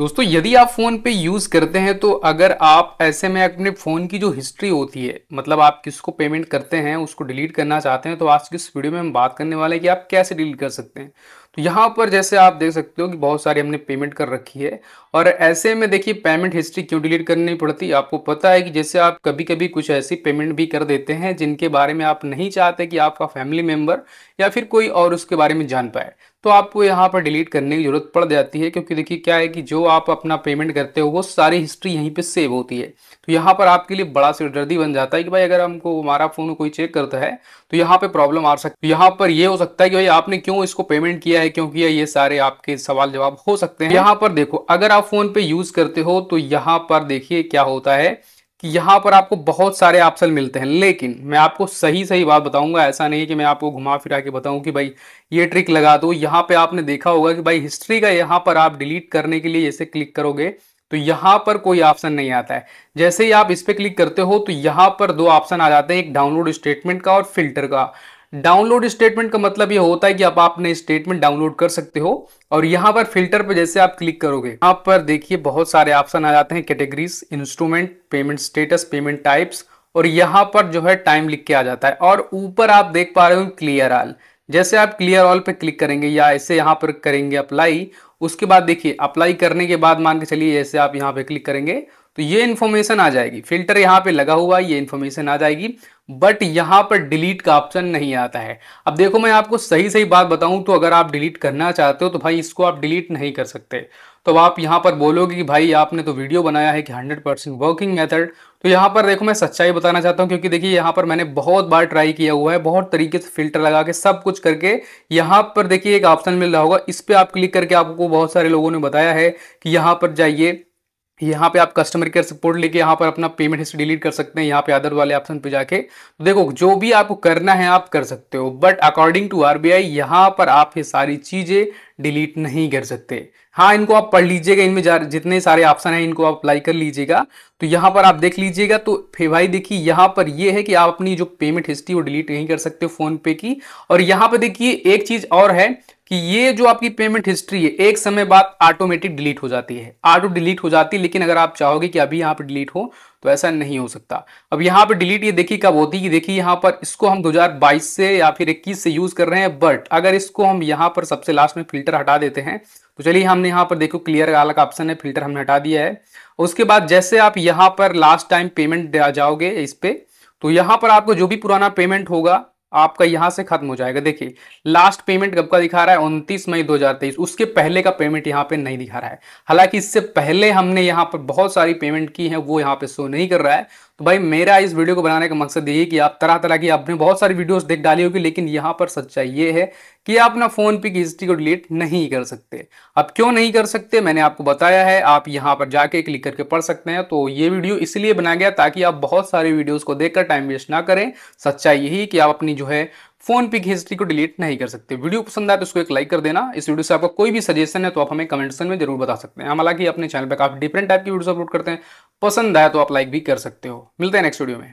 दोस्तों यदि आप फ़ोन पे यूज़ करते हैं तो अगर आप ऐसे में अपने फ़ोन की जो हिस्ट्री होती है मतलब आप किसको पेमेंट करते हैं उसको डिलीट करना चाहते हैं तो आज की इस वीडियो में हम बात करने वाले हैं कि आप कैसे डिलीट कर सकते हैं तो यहाँ पर जैसे आप देख सकते हो कि बहुत सारी हमने पेमेंट कर रखी है और ऐसे में देखिए पेमेंट हिस्ट्री क्यों डिलीट करनी पड़ती आपको पता है कि जैसे आप कभी कभी कुछ ऐसी पेमेंट भी कर देते हैं जिनके बारे में आप नहीं चाहते कि आपका फैमिली मेम्बर या फिर कोई और उसके बारे में जान पाए तो आपको यहाँ पर डिलीट करने की ज़रूरत पड़ जाती है क्योंकि देखिए क्या है कि जो आप अपना पेमेंट करते हो वो सारी हिस्ट्री यहीं पे सेव होती है तो यहाँ पर आपके लिए बड़ा डर्दी बन जाता है कि भाई अगर हमको हमारा फ़ोन कोई चेक करता है तो यहाँ पर प्रॉब्लम आ सकती है यहाँ पर ये हो सकता है कि भाई आपने क्यों इसको पेमेंट किया किया है क्योंकि ये सारे आपके सवाल जवाब हो सकते हैं यहाँ पर देखो अगर आप फोन पे यूज करते हो तो यहाँ पर देखिए क्या होता है कि यहाँ पर आपको बहुत सारे ऑप्शन मिलते हैं लेकिन मैं आपको सही सही बात बताऊंगा ऐसा नहीं कि मैं आपको घुमा फिरा के बताऊं कि भाई ये ट्रिक लगा दो यहाँ पे आपने देखा होगा कि भाई हिस्ट्री का यहाँ पर आप डिलीट करने के लिए जैसे क्लिक करोगे तो यहाँ पर कोई ऑप्शन नहीं आता है जैसे ही आप इस पर क्लिक करते हो तो यहाँ पर दो ऑप्शन आ जाते हैं एक डाउनलोड स्टेटमेंट का और फिल्टर का डाउनलोड स्टेटमेंट का मतलब ये होता है कि आप आपने स्टेटमेंट डाउनलोड कर सकते हो और यहाँ पर फिल्टर पर जैसे आप क्लिक करोगे यहाँ पर देखिए बहुत सारे ऑप्शन आ जाते हैं categories instrument payment status payment types और यहाँ पर जो है टाइम लिख के आ जाता है और ऊपर आप देख पा रहे हो क्लियर ऑल जैसे आप क्लियर ऑल पे क्लिक करेंगे या ऐसे यहाँ पर करेंगे अप्लाई उसके बाद देखिए अप्लाई करने के बाद मान के चलिए जैसे आप यहाँ पे क्लिक करेंगे तो ये इन्फॉर्मेशन आ जाएगी फिल्टर यहाँ पे लगा हुआ है ये इन्फॉर्मेशन आ जाएगी बट यहां पर डिलीट का ऑप्शन नहीं आता है अब देखो मैं आपको सही सही बात बताऊं तो अगर आप डिलीट करना चाहते हो तो भाई इसको आप डिलीट नहीं कर सकते तो आप यहां पर बोलोगे कि भाई आपने तो वीडियो बनाया है कि 100 परसेंट वर्किंग मेथड तो यहां पर देखो मैं सच्चाई बताना चाहता हूं क्योंकि देखिए यहां पर मैंने बहुत बार ट्राई किया हुआ है बहुत तरीके से फिल्टर लगा के सब कुछ करके यहां पर देखिए एक ऑप्शन मिल रहा होगा इस पर आप क्लिक करके आपको बहुत सारे लोगों ने बताया है कि यहां पर जाइए यहाँ पे आप कस्टमर केयर सपोर्ट लेके यहाँ पर अपना पेमेंट हिस्ट्री डिलीट कर सकते हैं यहाँ पे अदर वाले ऑप्शन पे जाके तो देखो जो भी आपको करना है आप कर सकते हो बट अकॉर्डिंग टू आरबीआई यहाँ पर आप ये सारी चीज़ें डिलीट नहीं कर सकते हाँ इनको आप पढ़ लीजिएगा इनमें जितने सारे ऑप्शन हैं इनको आप अप्लाई कर लीजिएगा तो यहाँ पर आप देख लीजिएगा तो फिर भाई देखिए यहाँ पर ये है कि आप अपनी जो पेमेंट हिस्ट्री वो डिलीट नहीं कर सकते फोन पे की और यहाँ पर देखिए एक चीज़ और है कि ये जो आपकी पेमेंट हिस्ट्री है एक समय बाद ऑटोमेटिक डिलीट हो जाती है ऑटो डिलीट हो जाती है लेकिन अगर आप चाहोगे कि अभी यहाँ पर डिलीट हो तो ऐसा नहीं हो सकता अब यहाँ पर डिलीट ये देखिए कब होती है देखिए यहाँ पर इसको हम 2022 से या फिर 21 से यूज़ कर रहे हैं बट अगर इसको हम यहाँ पर सबसे लास्ट में फिल्टर हटा देते हैं तो चलिए हमने यहाँ पर देखो क्लियर अलग ऑप्शन है फिल्टर हमने हटा दिया है उसके बाद जैसे आप यहाँ पर लास्ट टाइम पेमेंट जाओगे इस पर पे, तो यहाँ पर आपको जो भी पुराना पेमेंट होगा आपका यहां से खत्म हो जाएगा देखिए लास्ट पेमेंट कब का दिखा रहा है उनतीस मई 2023 उसके पहले का पेमेंट यहां पे नहीं दिखा रहा है हालांकि इससे पहले हमने यहां पर बहुत सारी पेमेंट की है वो यहां पे शो नहीं कर रहा है तो भाई मेरा इस वीडियो को बनाने का मकसद यही कि आप तरह तरह की आपने बहुत सारी वीडियोस देख डाली होगी लेकिन यहां पर सच्चाई ये है कि आप ना फोन पे की हिस्ट्री को डिलीट नहीं कर सकते अब क्यों नहीं कर सकते मैंने आपको बताया है आप यहाँ पर जाके क्लिक करके पढ़ सकते हैं तो ये वीडियो इसलिए बनाया गया ताकि आप बहुत सारे वीडियोज को देखकर टाइम वेस्ट ना करें सच्चाई यही कि आप अपनी जो है फोन पे की हिस्ट्री को डिलीट नहीं कर सकते वीडियो पसंद आए तो उसको एक लाइक कर देना इस वीडियो से आपका कोई भी सजेशन है तो आप हमें कमेंट सेक्शन में जरूर बता सकते हैं हम हालांकि अपने चैनल पर काफी डिफरेंट टाइप की वीडियो अपलोड करते हैं पसंद आया तो आप लाइक भी कर सकते हो मिलते हैं नेक्स्ट वीडियो में